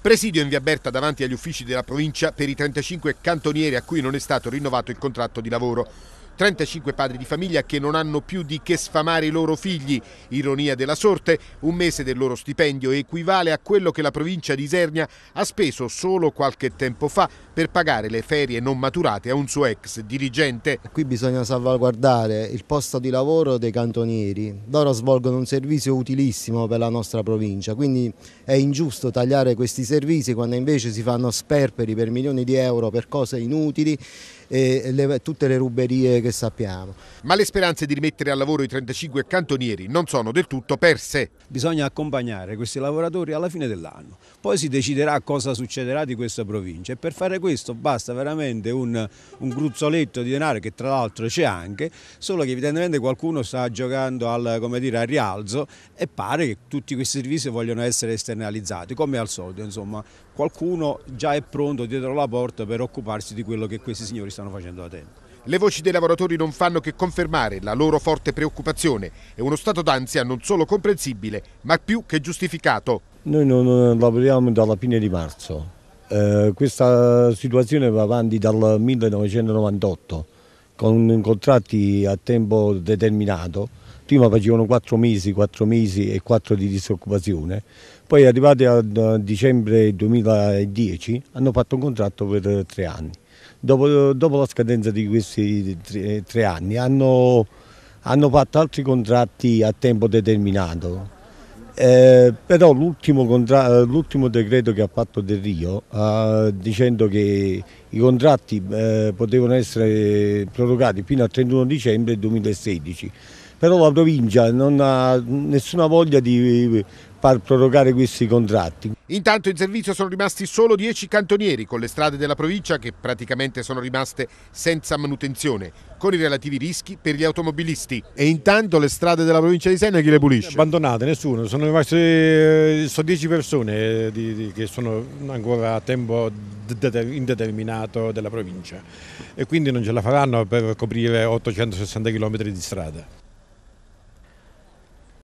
Presidio in via Berta davanti agli uffici della provincia per i 35 cantonieri a cui non è stato rinnovato il contratto di lavoro. 35 padri di famiglia che non hanno più di che sfamare i loro figli. Ironia della sorte, un mese del loro stipendio equivale a quello che la provincia di Isernia ha speso solo qualche tempo fa per pagare le ferie non maturate a un suo ex dirigente. Qui bisogna salvaguardare il posto di lavoro dei cantonieri. Loro svolgono un servizio utilissimo per la nostra provincia, quindi è ingiusto tagliare questi servizi quando invece si fanno sperperi per milioni di euro per cose inutili e le, tutte le ruberie che sappiamo. Ma le speranze di rimettere al lavoro i 35 cantonieri non sono del tutto perse. Bisogna accompagnare questi lavoratori alla fine dell'anno, poi si deciderà cosa succederà di questa provincia e per fare questo questo basta veramente un, un gruzzoletto di denaro che tra l'altro c'è anche, solo che evidentemente qualcuno sta giocando al, dire, al, rialzo e pare che tutti questi servizi vogliono essere esternalizzati, come al solito, insomma qualcuno già è pronto dietro la porta per occuparsi di quello che questi signori stanno facendo da tempo. Le voci dei lavoratori non fanno che confermare la loro forte preoccupazione e uno stato d'ansia non solo comprensibile, ma più che giustificato. Noi non eh, lavoriamo dalla fine di marzo, eh, questa situazione va avanti dal 1998 con contratti a tempo determinato. Prima facevano 4 mesi, 4 mesi e 4 di disoccupazione. Poi arrivati a eh, dicembre 2010 hanno fatto un contratto per 3 anni. Dopo, dopo, la scadenza di questi 3 anni hanno, hanno fatto altri contratti a tempo determinato eh, però l'ultimo, decreto che ha fatto Del Rio eh, dicendo che i contratti eh, potevano essere prorogati fino al 31 dicembre 2016 però la provincia non ha nessuna voglia di eh, far prorogare questi contratti. Intanto in servizio sono rimasti solo 10 cantonieri con le strade della provincia che praticamente sono rimaste senza manutenzione, con i relativi rischi per gli automobilisti. E intanto le strade della provincia di Senna chi le pulisce? Abbandonate, nessuno, sono rimaste eh, sono 10 persone eh, di, di, che sono ancora a tempo indeterminato della provincia e quindi non ce la faranno per coprire 860 km di strada.